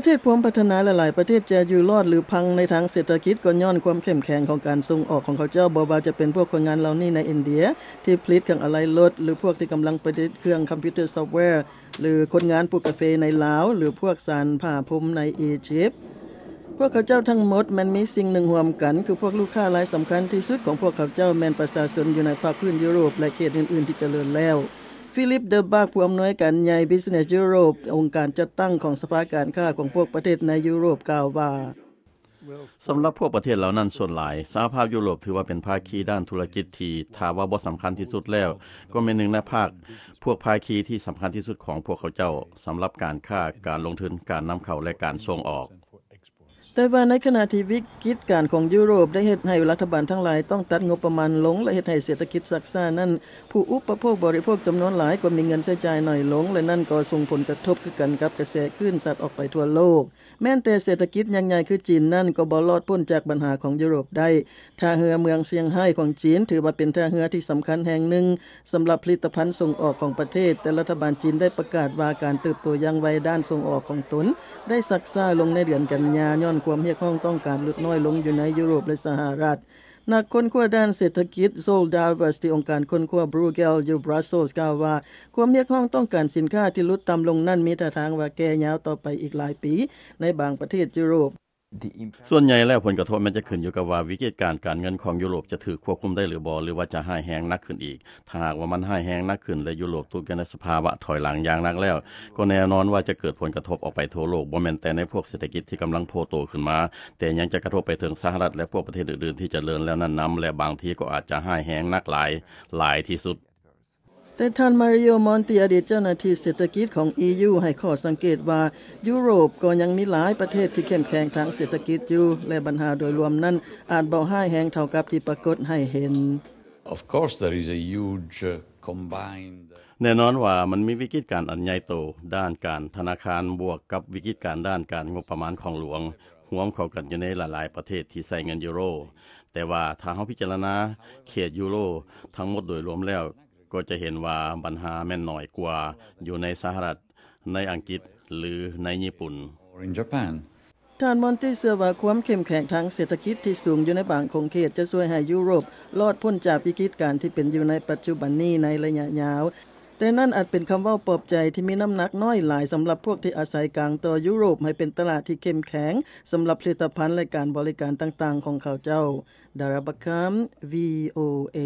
ประเทศพอมพัฒนาหลายๆประเทศจะอยู่รอดหรือพังในทางเศรษฐกิจก็ย้อนความเข้มแข็งของการส่งออกของเขาเจ้าบอบาจะเป็นพวกคนงานเหล่านี้ในอินเดีย ที่ผลิตเครื่องอะไรรถหรือพวกที่กำลังประดิษฐ์เครื่องคอมพิวเตอร์ซอฟต์แวร์ หรือคนงานปลูกกาแฟในลาว หรือพวกสารผ่าพรมในอียิปต์พวกเขาเจ้าทั้งหมดมันมีสิ่งหนึ่งห่วมกันคือพวกลูกค้ารายสำคัญที่สุดของพวกเขาเจ้าแมนประชาชนอยู่ในภาคพื้นยุโรปและเขตอื่น ๆ ที่เจริญแล้วฟิลิปเดอบาผู้อำนวยการใหญ่ Business Europe องค์การจัดตั้งของสภาการค้าของพวกประเทศในยุโรปกล่าวว่าสำหรับพวกประเทศเหล่านั้นส่วนหลายสหภาพยุโรปถือว่าเป็นภาคีด้านธุรกิจที่ถาว่าบ่สำคัญที่สุดแล้ว ก็เป็นหนึ่งในภาค พวกภาคีที่สำคัญที่สุดของพวกเขาเจ้าสำหรับการค้าการลงทุนการนำเข้าและการส่งออกแต่ว่าในขณะที่วิกฤตการของยุโรปได้เหตุให้รัฐบาลทั้งหลายต้องตัดงบประมาณลงและเหตุให้เศรษฐกิจสักซ่านั้นผู้อุปโภคบริโภคจำนวนหลายก็มีเงินใช้จ่ายหน่อยลงและนั่นก็ส่งผลกระทบคือกันกับกระแสขึ้นสัตว์ออกไปทั่วโลกแม้แต่เศรษฐกิจยังใหญ่คือจีนนั่นก็บ่รอดพ้นจากปัญหาของยุโรปได้ท่าเรือเมืองเซี่ยงไฮ้ของจีนถือว่าเป็นท่าเรือที่สำคัญแห่งหนึ่งสำหรับผลิตภัณฑ์ส่งออกของประเทศแต่รัฐบาลจีนได้ประกาศว่าการเติบโตยังไวด้านส่งออกของตนได้สักซ่าลงในเดือนกันยาย้อนความเรียกร้องต้องการลดน้อยลงอยู่ในยุโรปและสหรัฐนักค้นคว้าด้านเศรษฐกิจโซลดาวัสที่องค์การค้นคว้าบรูเกลยูบรัสโซสกล่าวว่า ความเรียกร้องต้องการสินค้าที่ลดต่ำลงนั่นมีท่าทางว่าแก้ยาวต่อไปอีกหลายปีในบางประเทศยุโรปส่วนใหญ่แล้วผลกระทบมันจะขึ้นอยู่กับว่าวิกฤตการการเงินของยุโรปจะถือควบคุมได้หรือบอหรือว่าจะหายแห้งนักขึ้นอีก ถ้าหากว่ามันหายแห้งนักขึ้นและยุโรปตกอยู่ในสภาวะถอยหลังอย่างนักแล้ว ก็แน่นอนว่าจะเกิดผลกระทบออกไปทั่วโลก บ่แม่นแต่ในพวกเศรษฐกิจที่กำลังโพโตขึ้นมา แต่ยังจะกระทบไปถึงสหรัฐและพวกประเทศอื่นๆ ที่จเจริญแล้วนั้นนำและบางทีก็อาจจะหายแห้งนักหลายหลายที่สุดแต่ท่านมาริโอ มอนติอดีตเจ้าหน้าที่เศรษฐกิจของ EU ให้ข้อสังเกตว่ายุโรปก็ยังมีหลายประเทศที่เข้มแข็งทางเศรษฐกิจอยู่และปัญหาโดยรวมนั้น อาจเบาห้ายแหงเท่ากับที่ปรากฏให้เห็น Of course there is a huge combined แน่นอนว่ามันมีวิกฤตการอันใหญ่โต ด้านการธนาคารบวกกับวิกฤตการด้านการงบประมาณของหลวงหวมเข้ากันอยู่ในหลายๆประเทศที่ใส่เงินยูโร แต่ว่าถ้าเฮาพิจารณาเขตยูโรทั้งหมดโดยรวมแล้วก็จะเห็นว่าปัญหาแม่นหน่อยกว่าอยู่ในสหรัฐในอังกฤษหรือในญี่ปุ่นท่านมอนตี้เสือว่าความเข้มแข็งทางเศรษฐกิจที่สูงอยู่ในบางคงเขตจะช่วยให้ยุโรปลอดพ้นจากวิกฤตการที่เป็นอยู่ในปัจจุบันนี้ในระยะยาว แต่นั่นอาจเป็นคำเว้าปลอบใจที่มีน้ำหนักน้อยหลาย สำหรับพวกที่อาศัยกลางต่อยุโรปให้เป็นตลาดที่เข้มแข็ง สำหรับผลิตภัณฑ์และการบริการต่าง ๆ ของเขาเจ้า ดาราบคัม VOA